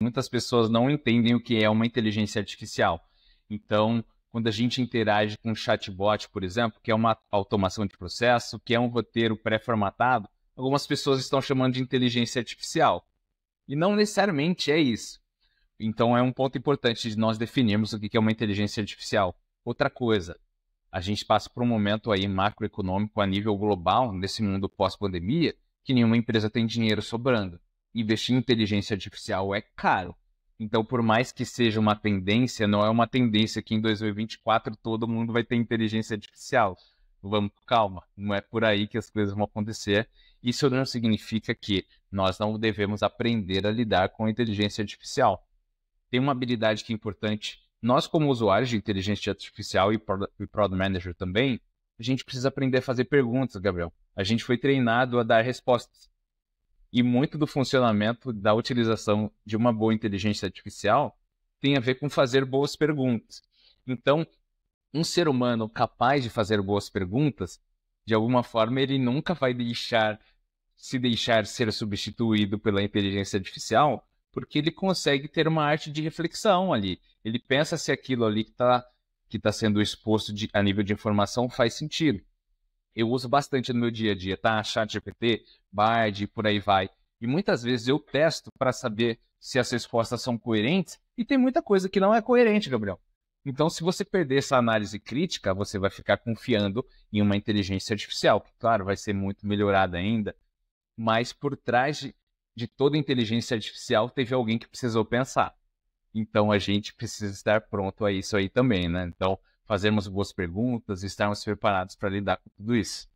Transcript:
muitas pessoas não entendem o que é uma inteligência artificial. Então, quando a gente interage com um chatbot, por exemplo, que é uma automação de processo, que é um roteiro pré-formatado, algumas pessoas estão chamando de inteligência artificial. E não necessariamente é isso. Então, é um ponto importante de nós definirmos o que é uma inteligência artificial. Outra coisa, a gente passa por um momento aí macroeconômico a nível global, nesse mundo pós-pandemia, que nenhuma empresa tem dinheiro sobrando investir em inteligência artificial é caro. Então, por mais que seja uma tendência, não é uma tendência que em 2024 todo mundo vai ter inteligência artificial. Vamos com calma, não é por aí que as coisas vão acontecer. Isso não significa que nós não devemos aprender a lidar com a inteligência artificial. Tem uma habilidade que é importante. Nós, como usuários de inteligência artificial e Product Manager também, a gente precisa aprender a fazer perguntas, Gabriel. A gente foi treinado a dar respostas. E muito do funcionamento da utilização de uma boa inteligência artificial tem a ver com fazer boas perguntas. Então, um ser humano capaz de fazer boas perguntas, de alguma forma, ele nunca vai deixar se deixar ser substituído pela inteligência artificial, porque ele consegue ter uma arte de reflexão ali. Ele pensa se aquilo ali que está que tá sendo exposto de, a nível de informação faz sentido eu uso bastante no meu dia a dia, tá? Chat GPT, Bard, por aí vai. E muitas vezes eu testo para saber se as respostas são coerentes e tem muita coisa que não é coerente, Gabriel. Então, se você perder essa análise crítica, você vai ficar confiando em uma inteligência artificial, que, claro, vai ser muito melhorada ainda, mas por trás de, de toda inteligência artificial teve alguém que precisou pensar. Então, a gente precisa estar pronto a isso aí também, né? Então, fazermos boas perguntas e estarmos preparados para lidar com tudo isso.